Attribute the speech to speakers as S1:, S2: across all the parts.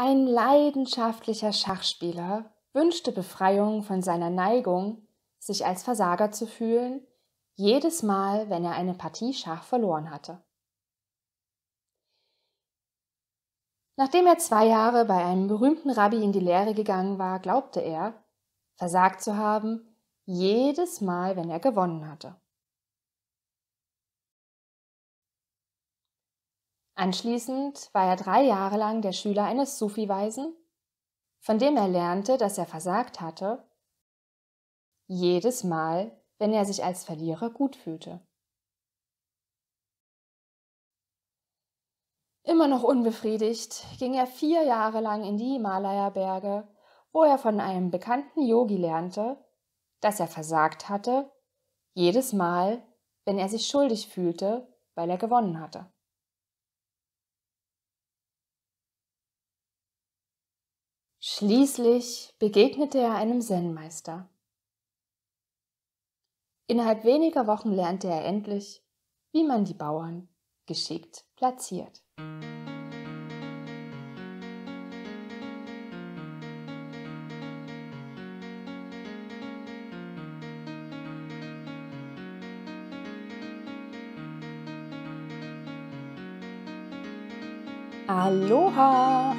S1: Ein leidenschaftlicher Schachspieler wünschte Befreiung von seiner Neigung, sich als Versager zu fühlen, jedes Mal, wenn er eine Partie Schach verloren hatte. Nachdem er zwei Jahre bei einem berühmten Rabbi in die Lehre gegangen war, glaubte er, versagt zu haben, jedes Mal, wenn er gewonnen hatte. Anschließend war er drei Jahre lang der Schüler eines Sufi-Weisen, von dem er lernte, dass er versagt hatte, jedes Mal, wenn er sich als Verlierer gut fühlte. Immer noch unbefriedigt ging er vier Jahre lang in die Himalaya-Berge, wo er von einem bekannten Yogi lernte, dass er versagt hatte, jedes Mal, wenn er sich schuldig fühlte, weil er gewonnen hatte. Schließlich begegnete er einem Zen-Meister. Innerhalb weniger Wochen lernte er endlich, wie man die Bauern geschickt platziert. Aloha!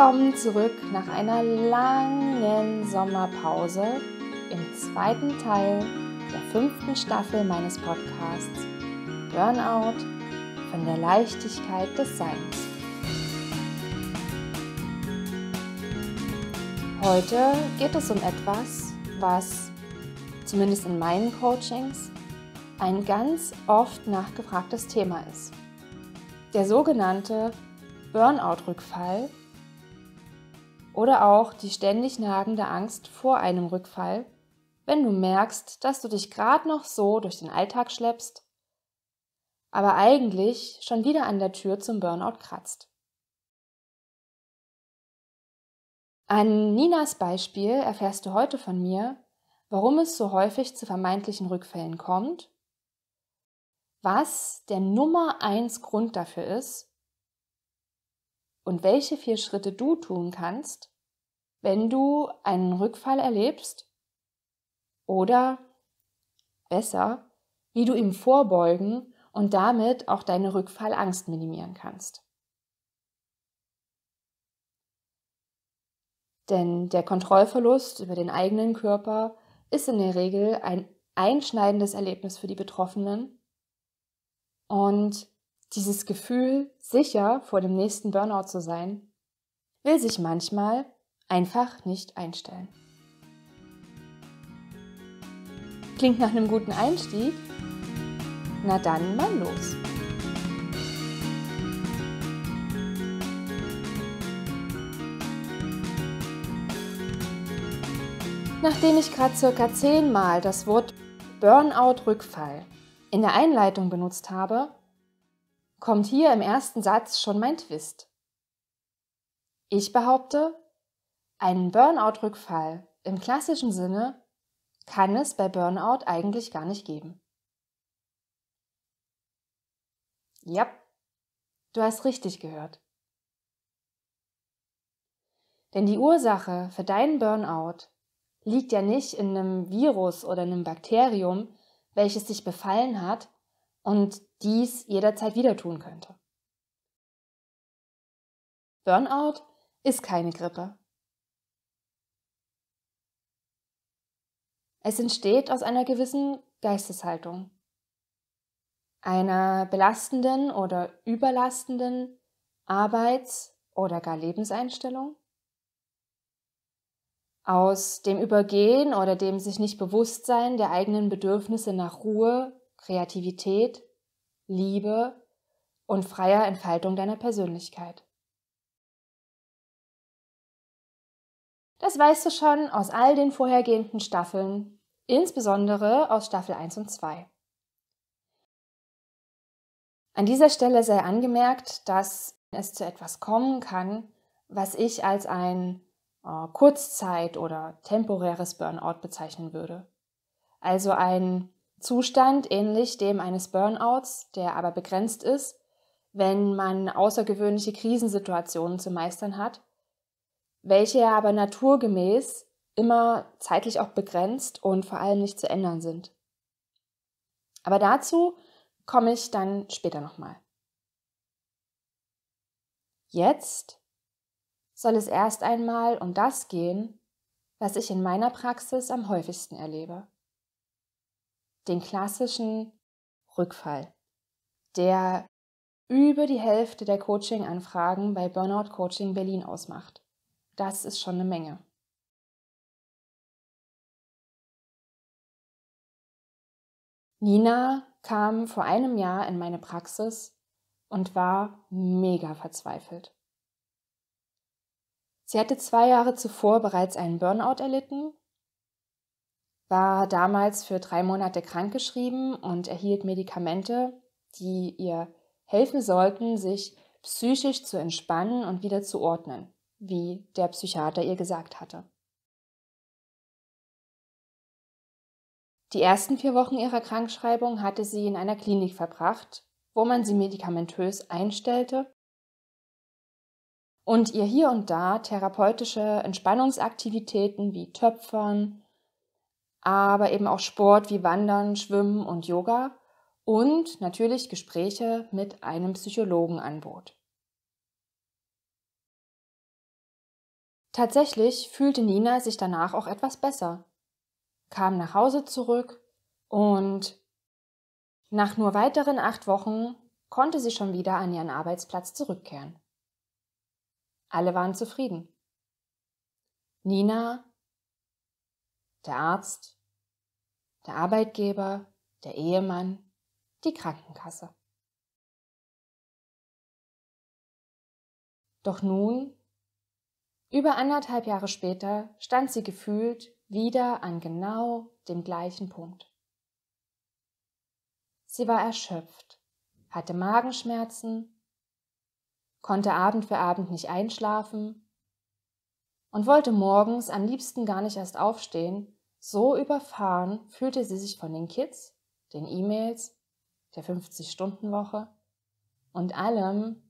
S1: Willkommen zurück nach einer langen Sommerpause im zweiten Teil der fünften Staffel meines Podcasts Burnout von der Leichtigkeit des Seins. Heute geht es um etwas, was zumindest in meinen Coachings ein ganz oft nachgefragtes Thema ist. Der sogenannte Burnout-Rückfall oder auch die ständig nagende Angst vor einem Rückfall, wenn du merkst, dass du dich gerade noch so durch den Alltag schleppst, aber eigentlich schon wieder an der Tür zum Burnout kratzt. An Ninas Beispiel erfährst du heute von mir, warum es so häufig zu vermeintlichen Rückfällen kommt, was der Nummer eins Grund dafür ist und welche vier Schritte du tun kannst, wenn du einen Rückfall erlebst oder besser, wie du ihm vorbeugen und damit auch deine Rückfallangst minimieren kannst. Denn der Kontrollverlust über den eigenen Körper ist in der Regel ein einschneidendes Erlebnis für die Betroffenen und dieses Gefühl, sicher vor dem nächsten Burnout zu sein, will sich manchmal einfach nicht einstellen. Klingt nach einem guten Einstieg? Na dann mal los. Nachdem ich gerade circa zehnmal das Wort Burnout-Rückfall in der Einleitung benutzt habe, kommt hier im ersten Satz schon mein Twist. Ich behaupte, einen Burnout-Rückfall im klassischen Sinne kann es bei Burnout eigentlich gar nicht geben. Ja, du hast richtig gehört. Denn die Ursache für deinen Burnout liegt ja nicht in einem Virus oder einem Bakterium, welches dich befallen hat, und dies jederzeit
S2: wieder tun könnte. Burnout ist keine Grippe. Es
S1: entsteht aus einer gewissen Geisteshaltung, einer belastenden oder überlastenden Arbeits- oder gar Lebenseinstellung, aus dem Übergehen oder dem sich nicht Bewusstsein der eigenen Bedürfnisse nach Ruhe Kreativität, Liebe
S2: und freier Entfaltung deiner Persönlichkeit. Das weißt du schon aus all den vorhergehenden Staffeln, insbesondere aus Staffel 1 und 2.
S1: An dieser Stelle sei angemerkt, dass es zu etwas kommen kann, was ich als ein äh, Kurzzeit- oder temporäres Burnout bezeichnen würde. Also ein Zustand ähnlich dem eines Burnouts, der aber begrenzt ist, wenn man außergewöhnliche Krisensituationen zu meistern hat, welche aber naturgemäß immer zeitlich auch begrenzt und vor allem nicht zu ändern sind. Aber dazu komme ich dann später nochmal. Jetzt soll es erst einmal um das gehen, was ich in meiner Praxis am häufigsten erlebe den klassischen Rückfall, der
S2: über die Hälfte der Coaching-Anfragen bei Burnout Coaching Berlin ausmacht. Das ist schon eine Menge. Nina kam vor einem Jahr in meine Praxis
S1: und war mega verzweifelt. Sie hatte zwei Jahre zuvor bereits einen Burnout erlitten war damals für drei Monate krankgeschrieben und erhielt Medikamente, die ihr helfen sollten, sich psychisch zu entspannen und wieder zu ordnen, wie der Psychiater ihr gesagt hatte. Die ersten vier Wochen ihrer Krankschreibung hatte sie in einer Klinik verbracht, wo man sie medikamentös einstellte und ihr hier und da therapeutische Entspannungsaktivitäten wie Töpfern, aber eben auch Sport wie Wandern, Schwimmen und Yoga und natürlich Gespräche mit einem Psychologen anbot. Tatsächlich fühlte Nina sich danach auch etwas besser, kam nach Hause zurück und nach nur weiteren acht Wochen konnte sie schon wieder an ihren Arbeitsplatz zurückkehren. Alle waren zufrieden. Nina der Arzt,
S2: der Arbeitgeber, der Ehemann, die Krankenkasse. Doch nun, über anderthalb Jahre später, stand sie gefühlt wieder an genau dem
S1: gleichen Punkt. Sie war erschöpft, hatte Magenschmerzen, konnte Abend für Abend nicht einschlafen und wollte morgens am liebsten gar nicht erst aufstehen, so überfahren fühlte sie sich von den Kids, den E-Mails, der 50-Stunden-Woche und allem,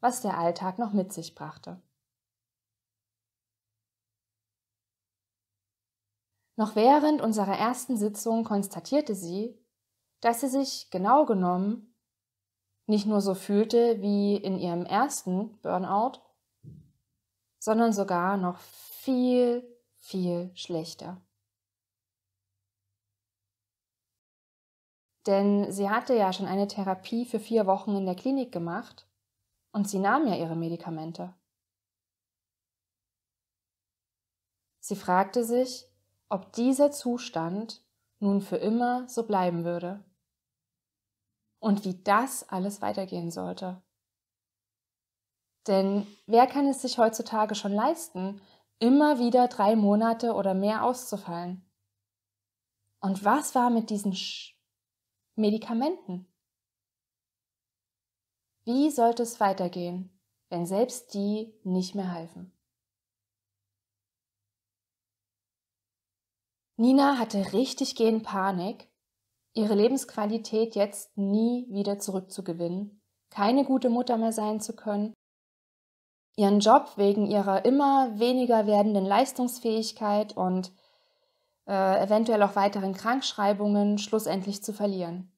S1: was der Alltag noch mit sich brachte. Noch während unserer ersten Sitzung konstatierte sie, dass sie sich genau genommen nicht nur so fühlte wie in ihrem ersten Burnout, sondern sogar noch viel, viel schlechter. Denn sie hatte ja schon eine Therapie für vier Wochen in der Klinik gemacht und sie nahm ja ihre Medikamente. Sie fragte sich, ob dieser Zustand nun für immer so bleiben würde und wie das alles weitergehen sollte. Denn wer kann es sich heutzutage schon leisten, immer wieder drei Monate oder mehr auszufallen? Und was war mit diesen Sch Medikamenten. Wie sollte es weitergehen, wenn selbst die nicht mehr halfen? Nina hatte richtig gehen Panik, ihre Lebensqualität jetzt nie wieder zurückzugewinnen, keine gute Mutter mehr sein zu können, ihren Job wegen ihrer immer weniger werdenden Leistungsfähigkeit und äh, eventuell auch weiteren Krankschreibungen schlussendlich zu verlieren.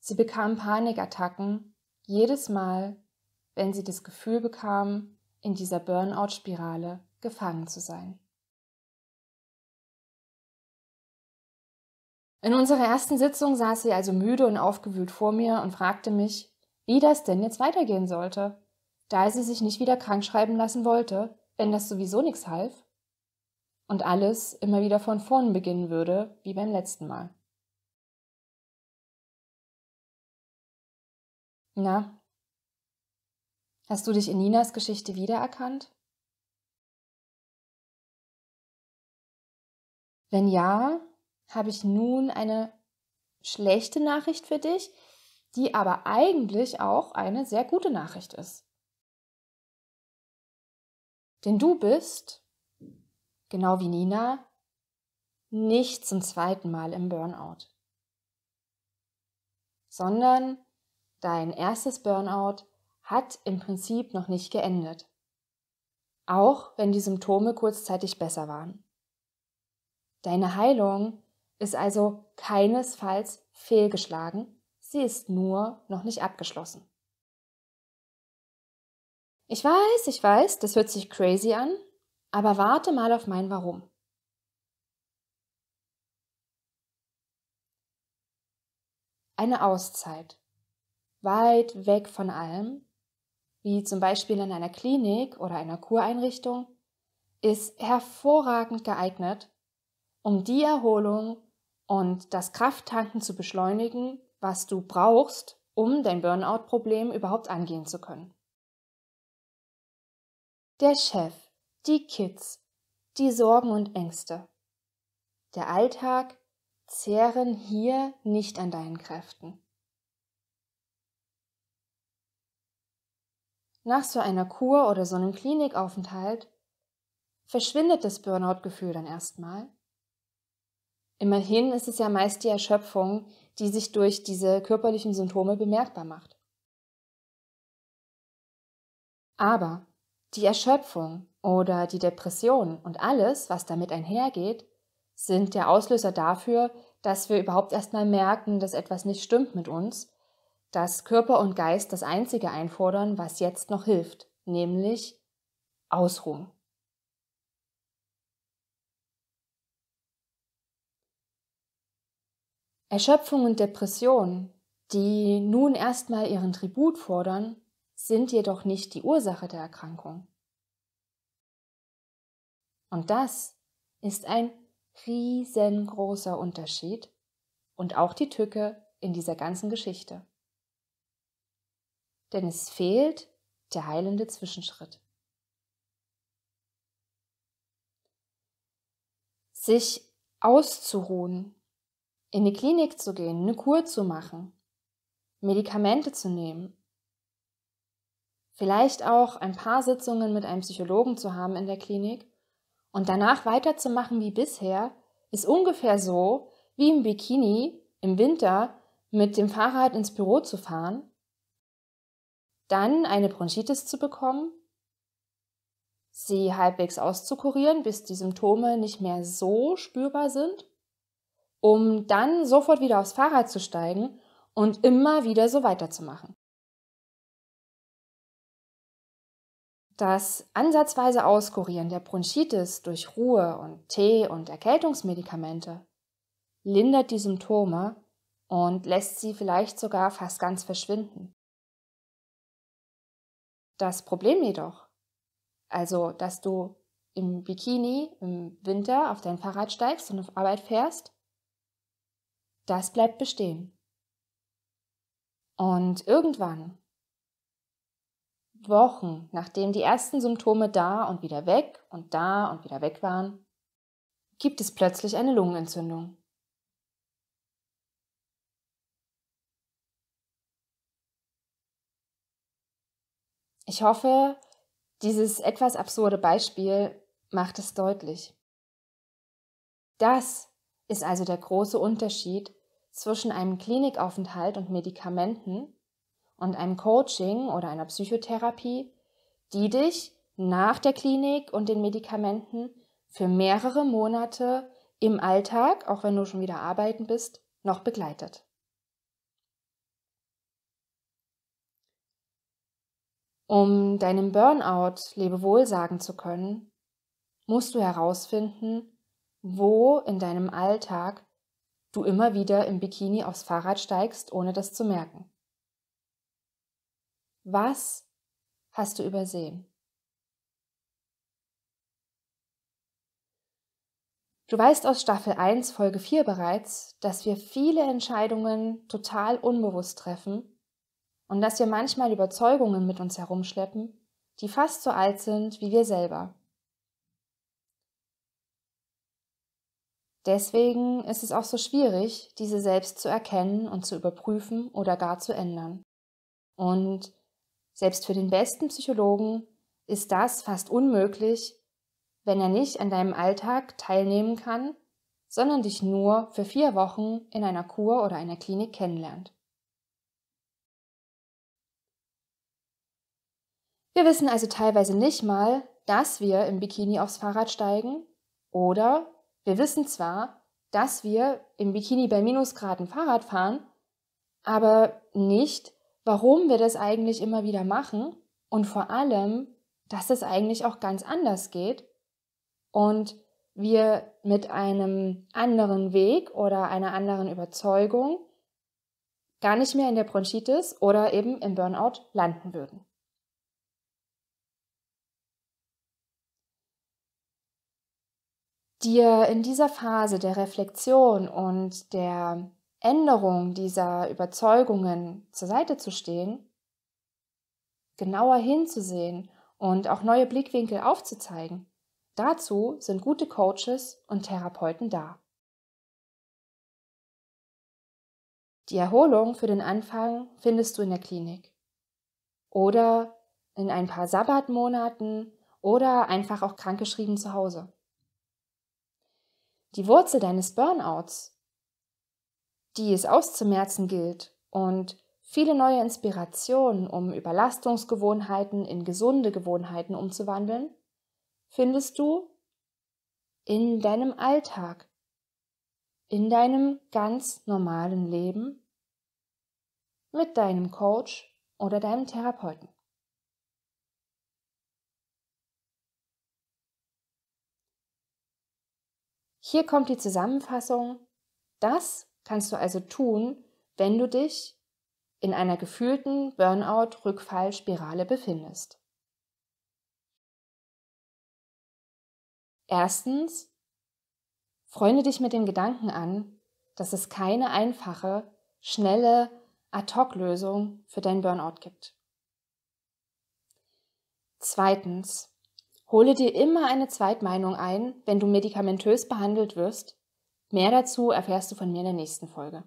S1: Sie bekam Panikattacken
S2: jedes Mal, wenn sie das Gefühl bekam, in dieser Burnout-Spirale gefangen zu sein. In unserer ersten Sitzung saß sie also müde und aufgewühlt vor mir und fragte
S1: mich, wie das denn jetzt weitergehen sollte da sie sich nicht wieder krank schreiben lassen wollte,
S2: wenn das sowieso nichts half und alles immer wieder von vorn beginnen würde, wie beim letzten Mal. Na, hast du dich in Ninas Geschichte wiedererkannt? Wenn ja, habe ich nun eine schlechte Nachricht für dich, die aber
S1: eigentlich auch eine sehr gute Nachricht ist. Denn du bist, genau wie Nina, nicht zum zweiten Mal im Burnout, sondern dein erstes Burnout hat im Prinzip noch nicht geendet, auch wenn die Symptome kurzzeitig besser waren. Deine Heilung ist also keinesfalls fehlgeschlagen, sie ist nur noch nicht abgeschlossen. Ich weiß, ich weiß, das hört sich crazy an, aber warte mal auf mein Warum. Eine Auszeit. Weit weg von allem, wie zum Beispiel in einer Klinik oder einer Kureinrichtung, ist hervorragend geeignet, um die Erholung und das Krafttanken zu beschleunigen, was du brauchst, um dein Burnout-Problem überhaupt angehen zu können der Chef, die Kids, die Sorgen und Ängste. Der Alltag zehren hier nicht an deinen Kräften. Nach so einer Kur oder so einem Klinikaufenthalt verschwindet das Burnout-Gefühl dann erstmal. Immerhin ist es ja meist die Erschöpfung, die sich durch diese körperlichen Symptome bemerkbar macht. Aber die Erschöpfung oder die Depression und alles, was damit einhergeht, sind der Auslöser dafür, dass wir überhaupt erstmal merken, dass etwas nicht stimmt mit uns, dass Körper und Geist das Einzige einfordern, was jetzt noch hilft, nämlich Ausruhen. Erschöpfung und Depression, die nun erstmal ihren Tribut fordern, sind jedoch nicht die Ursache der Erkrankung. Und das ist ein riesengroßer Unterschied und auch die Tücke in dieser ganzen Geschichte. Denn es fehlt der heilende Zwischenschritt. Sich auszuruhen, in die Klinik zu gehen, eine Kur zu machen, Medikamente zu nehmen, vielleicht auch ein paar Sitzungen mit einem Psychologen zu haben in der Klinik und danach weiterzumachen wie bisher, ist ungefähr so, wie im Bikini im Winter mit dem Fahrrad ins Büro zu fahren, dann eine Bronchitis zu bekommen, sie halbwegs auszukurieren, bis die Symptome nicht mehr so spürbar sind,
S2: um dann sofort wieder aufs Fahrrad zu steigen und immer wieder so weiterzumachen. Das ansatzweise Auskurieren der Bronchitis durch Ruhe und Tee und Erkältungsmedikamente
S1: lindert die Symptome und lässt sie vielleicht sogar fast ganz verschwinden. Das Problem jedoch, also dass du im Bikini im Winter auf dein Fahrrad steigst und auf Arbeit fährst, das bleibt bestehen. Und irgendwann Wochen, nachdem die ersten Symptome da und wieder weg und da und wieder weg waren, gibt es plötzlich eine Lungenentzündung. Ich hoffe, dieses etwas absurde Beispiel macht es deutlich. Das ist also der große Unterschied zwischen einem Klinikaufenthalt und Medikamenten und einem Coaching oder einer Psychotherapie, die dich nach der Klinik und den Medikamenten für mehrere Monate im Alltag, auch wenn du schon wieder arbeiten bist, noch begleitet. Um deinem Burnout Lebewohl sagen zu können, musst du herausfinden, wo in deinem Alltag du immer wieder im Bikini aufs Fahrrad steigst, ohne das zu merken. Was hast du übersehen? Du weißt aus Staffel 1, Folge 4 bereits, dass wir viele Entscheidungen total unbewusst treffen und dass wir manchmal Überzeugungen mit uns herumschleppen, die fast so alt sind wie wir selber. Deswegen ist es auch so schwierig, diese selbst zu erkennen und zu überprüfen oder gar zu ändern. Und selbst für den besten Psychologen ist das fast unmöglich, wenn er nicht an deinem Alltag teilnehmen kann, sondern dich nur für vier Wochen in einer Kur oder einer Klinik kennenlernt. Wir wissen also teilweise nicht mal, dass wir im Bikini aufs Fahrrad steigen oder wir wissen zwar, dass wir im Bikini bei Minusgraden Fahrrad fahren, aber nicht, warum wir das eigentlich immer wieder machen und vor allem, dass es eigentlich auch ganz anders geht und wir mit einem anderen Weg oder einer anderen Überzeugung gar nicht mehr in der Bronchitis oder eben im Burnout landen würden. Dir in dieser Phase der Reflexion und der Änderung dieser Überzeugungen zur Seite zu stehen, genauer hinzusehen und auch neue Blickwinkel aufzuzeigen. Dazu sind gute Coaches und Therapeuten da. Die Erholung für den Anfang findest du in der Klinik oder in ein paar Sabbatmonaten oder einfach auch krankgeschrieben zu Hause. Die Wurzel deines Burnouts die es auszumerzen gilt und viele neue Inspirationen, um Überlastungsgewohnheiten in gesunde Gewohnheiten umzuwandeln, findest du in deinem Alltag, in deinem ganz normalen Leben mit deinem Coach oder deinem Therapeuten. Hier kommt die Zusammenfassung. Das kannst du also tun, wenn du dich in einer gefühlten Burnout-Rückfallspirale befindest. Erstens, freunde dich mit dem Gedanken an, dass es keine einfache, schnelle Ad-Hoc-Lösung für dein Burnout gibt. Zweitens, hole dir immer eine Zweitmeinung ein, wenn du medikamentös behandelt wirst Mehr dazu erfährst du von mir in der nächsten Folge.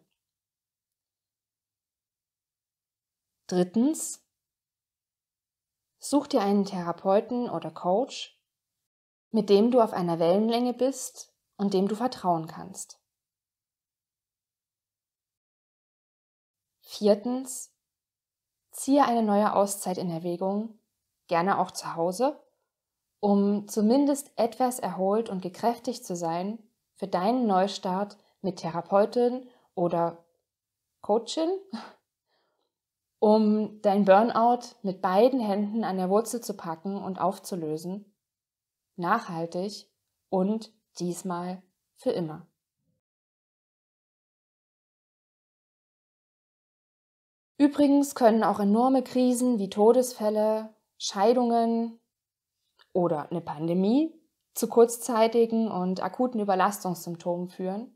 S1: Drittens, such dir einen Therapeuten oder Coach, mit dem du auf einer Wellenlänge bist und dem du vertrauen kannst. Viertens, ziehe eine neue Auszeit in Erwägung, gerne auch zu Hause, um zumindest etwas erholt und gekräftigt zu sein für deinen Neustart mit Therapeutin oder Coachin, um dein Burnout mit beiden Händen an der Wurzel zu packen und aufzulösen.
S2: Nachhaltig und diesmal für immer. Übrigens können auch enorme Krisen wie Todesfälle, Scheidungen oder eine
S1: Pandemie zu kurzzeitigen und akuten Überlastungssymptomen führen.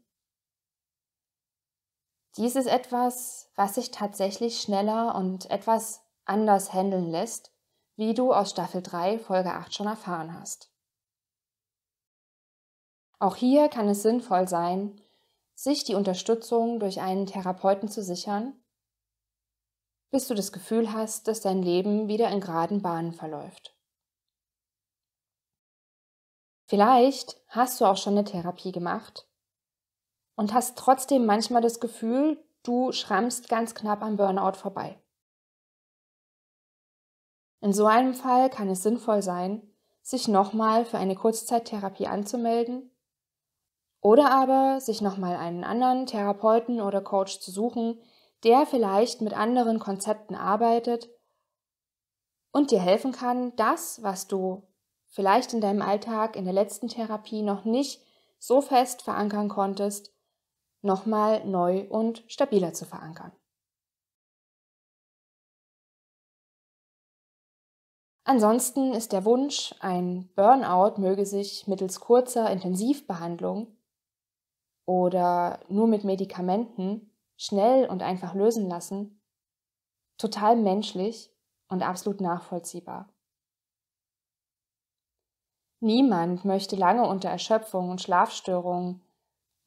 S1: Dies ist etwas, was sich tatsächlich schneller und etwas anders handeln lässt, wie du aus Staffel 3 Folge 8 schon erfahren hast. Auch hier kann es sinnvoll sein, sich die Unterstützung durch einen Therapeuten zu sichern, bis du das Gefühl hast, dass dein Leben wieder in geraden Bahnen verläuft. Vielleicht hast du auch schon eine Therapie gemacht und hast trotzdem manchmal das Gefühl, du schrammst ganz knapp am Burnout vorbei. In so einem Fall kann es sinnvoll sein, sich nochmal für eine Kurzzeittherapie anzumelden oder aber sich nochmal einen anderen Therapeuten oder Coach zu suchen, der vielleicht mit anderen Konzepten arbeitet und dir helfen kann, das, was du vielleicht in deinem Alltag in der letzten Therapie noch nicht so fest verankern konntest,
S2: nochmal neu und stabiler zu verankern. Ansonsten ist der Wunsch, ein
S1: Burnout möge sich mittels kurzer Intensivbehandlung oder nur mit Medikamenten schnell und einfach lösen lassen, total menschlich und absolut nachvollziehbar. Niemand möchte lange unter Erschöpfung und Schlafstörungen,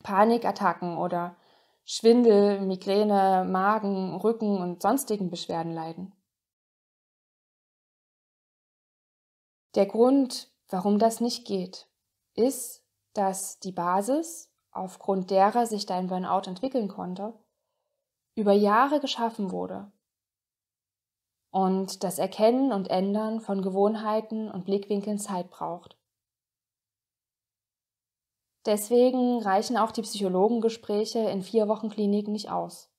S1: Panikattacken
S2: oder Schwindel, Migräne, Magen, Rücken und sonstigen Beschwerden leiden. Der Grund, warum das nicht geht, ist, dass die Basis, aufgrund derer sich
S1: dein Burnout entwickeln konnte, über Jahre geschaffen wurde. Und das Erkennen und Ändern von Gewohnheiten und Blickwinkeln Zeit braucht. Deswegen reichen auch die Psychologengespräche in vier Wochen Kliniken nicht aus.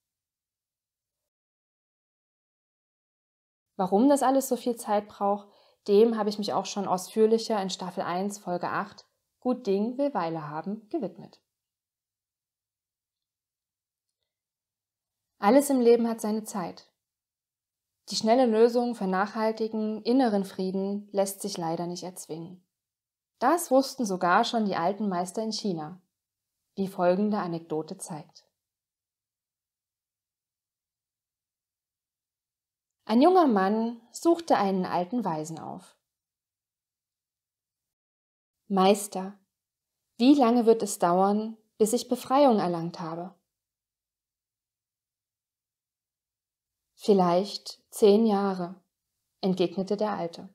S1: Warum das alles so viel Zeit braucht, dem habe ich mich auch schon ausführlicher in Staffel 1, Folge 8, Gut Ding will Weile haben, gewidmet. Alles im Leben hat seine Zeit. Die schnelle Lösung für nachhaltigen inneren Frieden lässt sich leider nicht erzwingen. Das wussten sogar schon die alten Meister in China, wie folgende Anekdote zeigt. Ein junger Mann suchte einen alten Weisen auf. Meister, wie lange wird es dauern, bis ich Befreiung erlangt
S2: habe? Vielleicht zehn Jahre, entgegnete der Alte.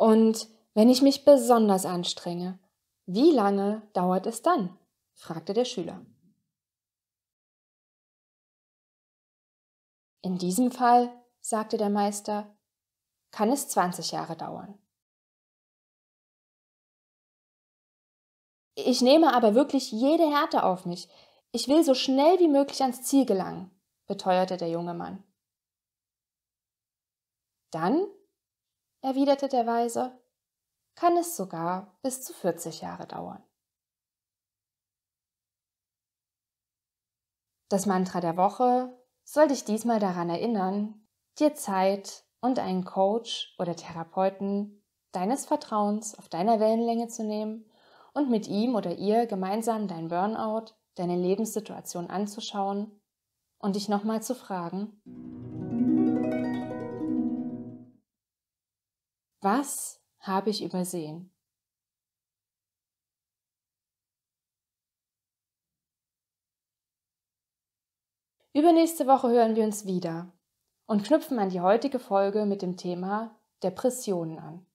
S2: Und wenn ich mich besonders anstrenge, wie lange dauert es dann? fragte der Schüler. In diesem Fall, sagte der Meister, kann es 20 Jahre dauern. Ich nehme aber wirklich jede Härte auf mich. Ich will so schnell wie möglich ans Ziel gelangen,
S1: beteuerte der junge Mann. Dann erwiderte der Weise, kann es sogar bis zu 40 Jahre dauern. Das Mantra der Woche soll dich diesmal daran erinnern, dir Zeit und einen Coach oder Therapeuten deines Vertrauens auf deiner Wellenlänge zu nehmen und mit ihm oder ihr gemeinsam dein Burnout, deine Lebenssituation anzuschauen und dich nochmal zu fragen,
S2: Was habe ich übersehen? Übernächste
S1: Woche hören wir uns wieder und knüpfen an die heutige Folge mit dem Thema Depressionen an.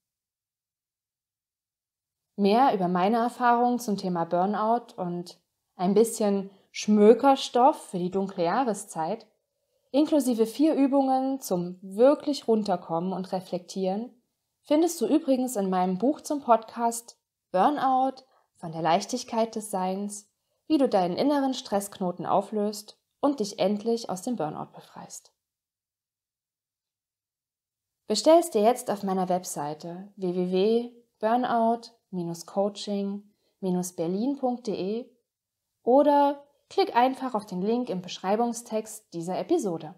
S1: Mehr über meine Erfahrungen zum Thema Burnout und ein bisschen Schmökerstoff für die dunkle Jahreszeit, inklusive vier Übungen zum wirklich runterkommen und reflektieren, findest du übrigens in meinem Buch zum Podcast Burnout von der Leichtigkeit des Seins, wie du deinen inneren Stressknoten auflöst und dich endlich aus dem Burnout befreist. Bestellst dir jetzt auf meiner Webseite www.burnout-coaching-berlin.de oder klick einfach auf den Link im Beschreibungstext dieser Episode.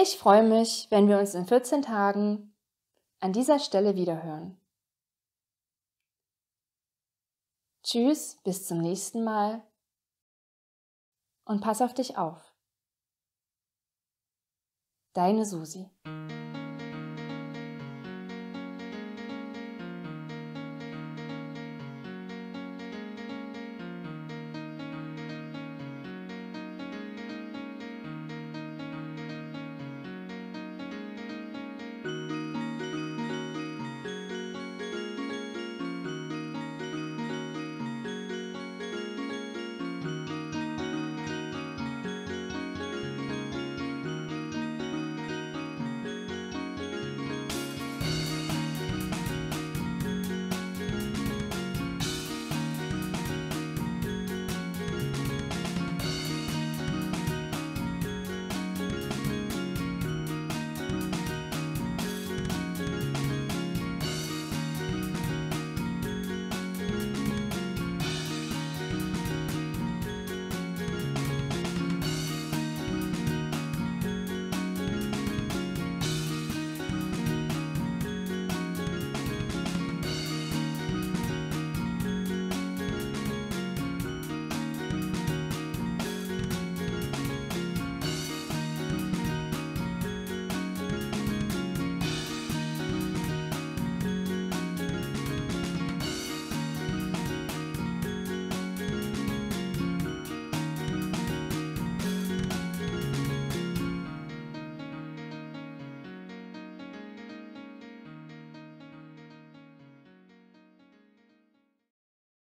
S1: Ich freue mich, wenn wir uns in 14 Tagen an dieser Stelle wiederhören. Tschüss, bis zum nächsten Mal und pass auf dich auf. Deine Susi.